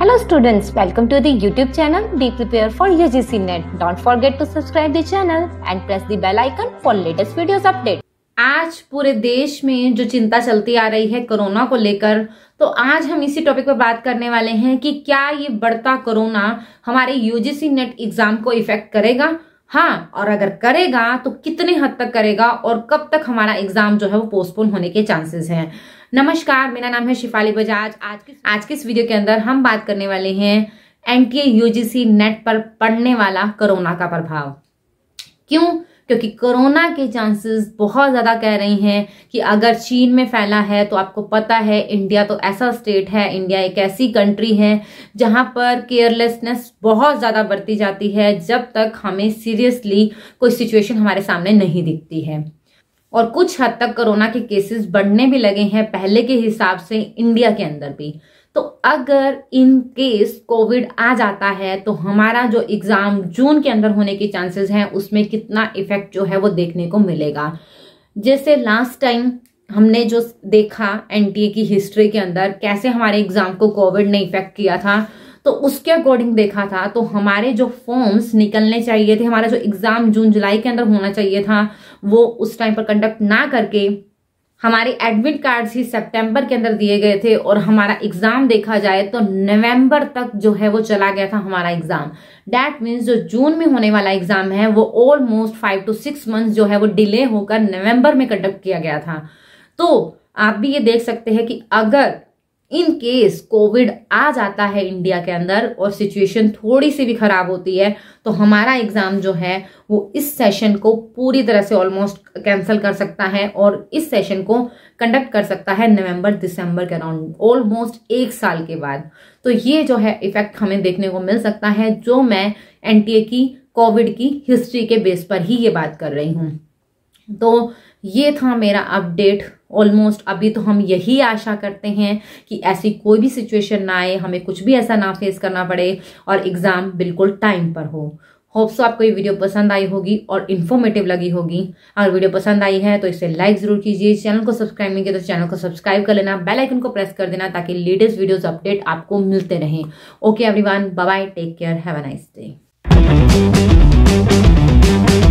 Hello students, welcome to the YouTube channel Be Prepare for UGC NET. Don't forget to subscribe the channel and press the bell icon for latest videos update. आज पूरे देश में जो चिंता चलती आ रही है कोरोना को लेकर तो आज हम इसी टॉपिक पर बात करने वाले हैं कि क्या ये बढ़ता कोरोना हमारे यूजीसी नेट एग्जाम को इफेक्ट करेगा हाँ और अगर करेगा तो कितने हद तक करेगा और कब तक हमारा एग्जाम जो है वो पोस्टपोन होने के चांसेस हैं नमस्कार मेरा नाम है शिफाली बजाज आज के आज के इस वीडियो के अंदर हम बात करने वाले हैं एन टी नेट पर पड़ने वाला कोरोना का प्रभाव क्यों क्योंकि कोरोना के चांसेस बहुत ज़्यादा कह रही हैं कि अगर चीन में फैला है तो आपको पता है इंडिया तो ऐसा स्टेट है इंडिया एक ऐसी कंट्री है जहां पर केयरलेसनेस बहुत ज़्यादा बरती जाती है जब तक हमें सीरियसली कोई सिचुएशन हमारे सामने नहीं दिखती है और कुछ हद तक कोरोना के केसेस बढ़ने भी लगे हैं पहले के हिसाब से इंडिया के अंदर भी तो अगर इन केस कोविड आ जाता है तो हमारा जो एग्ज़ाम जून के अंदर होने के चांसेस हैं उसमें कितना इफेक्ट जो है वो देखने को मिलेगा जैसे लास्ट टाइम हमने जो देखा एनटीए की हिस्ट्री के अंदर कैसे हमारे एग्ज़ाम को कोविड ने इफेक्ट किया था तो उसके अकॉर्डिंग देखा था तो हमारे जो फॉर्म्स निकलने चाहिए थे हमारा जो एग्ज़ाम जून जुलाई के अंदर होना चाहिए था वो उस टाइम पर कंडक्ट ना करके हमारे एडमिट कार्ड्स ही सितंबर के अंदर दिए गए थे और हमारा एग्ज़ाम देखा जाए तो नवंबर तक जो है वो चला गया था हमारा एग्ज़ाम डैट मीन्स जो जून में होने वाला एग्ज़ाम है वो almost five to six months जो है वो डिले होकर नवंबर में कंडक्ट किया गया था तो आप भी ये देख सकते हैं कि अगर इन केस कोविड आ जाता है इंडिया के अंदर और सिचुएशन थोड़ी सी भी खराब होती है तो हमारा एग्ज़ाम जो है वो इस सेशन को पूरी तरह से ऑलमोस्ट कैंसिल कर सकता है और इस सेशन को कंडक्ट कर सकता है नवंबर दिसंबर के अराउंड ऑलमोस्ट एक साल के बाद तो ये जो है इफेक्ट हमें देखने को मिल सकता है जो मैं एन की कोविड की हिस्ट्री के बेस पर ही ये बात कर रही हूँ तो ये था मेरा अपडेट ऑलमोस्ट अभी तो हम यही आशा करते हैं कि ऐसी कोई भी सिचुएशन ना आए हमें कुछ भी ऐसा ना फेस करना पड़े और एग्ज़ाम बिल्कुल टाइम पर हो होप्स आपको ये वीडियो पसंद आई होगी और इन्फॉर्मेटिव लगी होगी अगर वीडियो पसंद आई है तो इसे लाइक जरूर कीजिए चैनल को सब्सक्राइब नहीं किया तो चैनल को सब्सक्राइब कर लेना बेल आइकन को प्रेस कर देना ताकि लेटेस्ट वीडियोस अपडेट आपको मिलते रहें okay everyone bye bye take care have a nice day